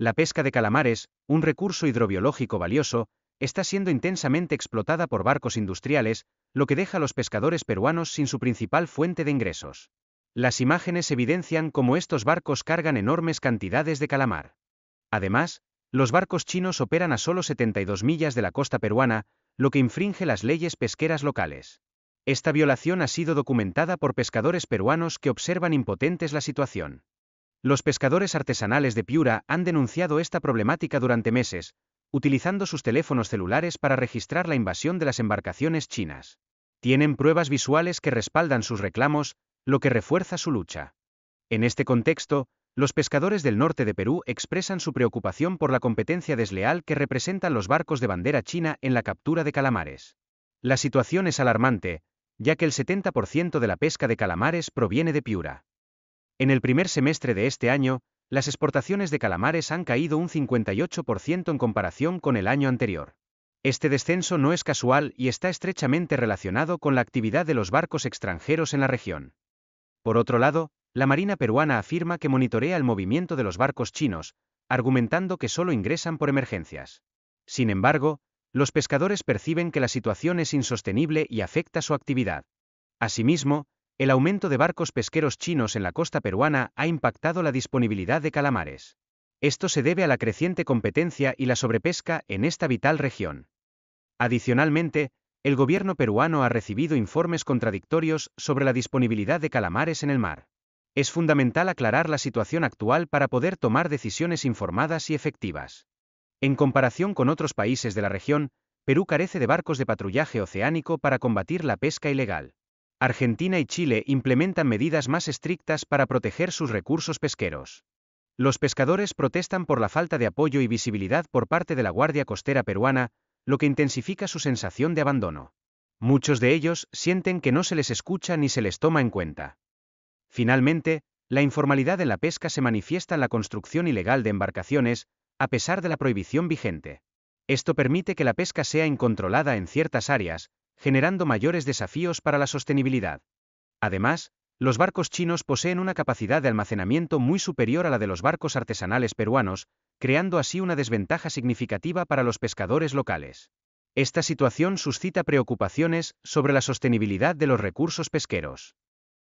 La pesca de calamares, un recurso hidrobiológico valioso, está siendo intensamente explotada por barcos industriales, lo que deja a los pescadores peruanos sin su principal fuente de ingresos. Las imágenes evidencian cómo estos barcos cargan enormes cantidades de calamar. Además, los barcos chinos operan a solo 72 millas de la costa peruana, lo que infringe las leyes pesqueras locales. Esta violación ha sido documentada por pescadores peruanos que observan impotentes la situación. Los pescadores artesanales de Piura han denunciado esta problemática durante meses, utilizando sus teléfonos celulares para registrar la invasión de las embarcaciones chinas. Tienen pruebas visuales que respaldan sus reclamos, lo que refuerza su lucha. En este contexto, los pescadores del norte de Perú expresan su preocupación por la competencia desleal que representan los barcos de bandera china en la captura de calamares. La situación es alarmante, ya que el 70% de la pesca de calamares proviene de Piura. En el primer semestre de este año, las exportaciones de calamares han caído un 58% en comparación con el año anterior. Este descenso no es casual y está estrechamente relacionado con la actividad de los barcos extranjeros en la región. Por otro lado, la Marina peruana afirma que monitorea el movimiento de los barcos chinos, argumentando que solo ingresan por emergencias. Sin embargo, los pescadores perciben que la situación es insostenible y afecta su actividad. Asimismo, el aumento de barcos pesqueros chinos en la costa peruana ha impactado la disponibilidad de calamares. Esto se debe a la creciente competencia y la sobrepesca en esta vital región. Adicionalmente, el gobierno peruano ha recibido informes contradictorios sobre la disponibilidad de calamares en el mar. Es fundamental aclarar la situación actual para poder tomar decisiones informadas y efectivas. En comparación con otros países de la región, Perú carece de barcos de patrullaje oceánico para combatir la pesca ilegal. Argentina y Chile implementan medidas más estrictas para proteger sus recursos pesqueros. Los pescadores protestan por la falta de apoyo y visibilidad por parte de la Guardia Costera peruana, lo que intensifica su sensación de abandono. Muchos de ellos sienten que no se les escucha ni se les toma en cuenta. Finalmente, la informalidad en la pesca se manifiesta en la construcción ilegal de embarcaciones, a pesar de la prohibición vigente. Esto permite que la pesca sea incontrolada en ciertas áreas, generando mayores desafíos para la sostenibilidad. Además, los barcos chinos poseen una capacidad de almacenamiento muy superior a la de los barcos artesanales peruanos, creando así una desventaja significativa para los pescadores locales. Esta situación suscita preocupaciones sobre la sostenibilidad de los recursos pesqueros.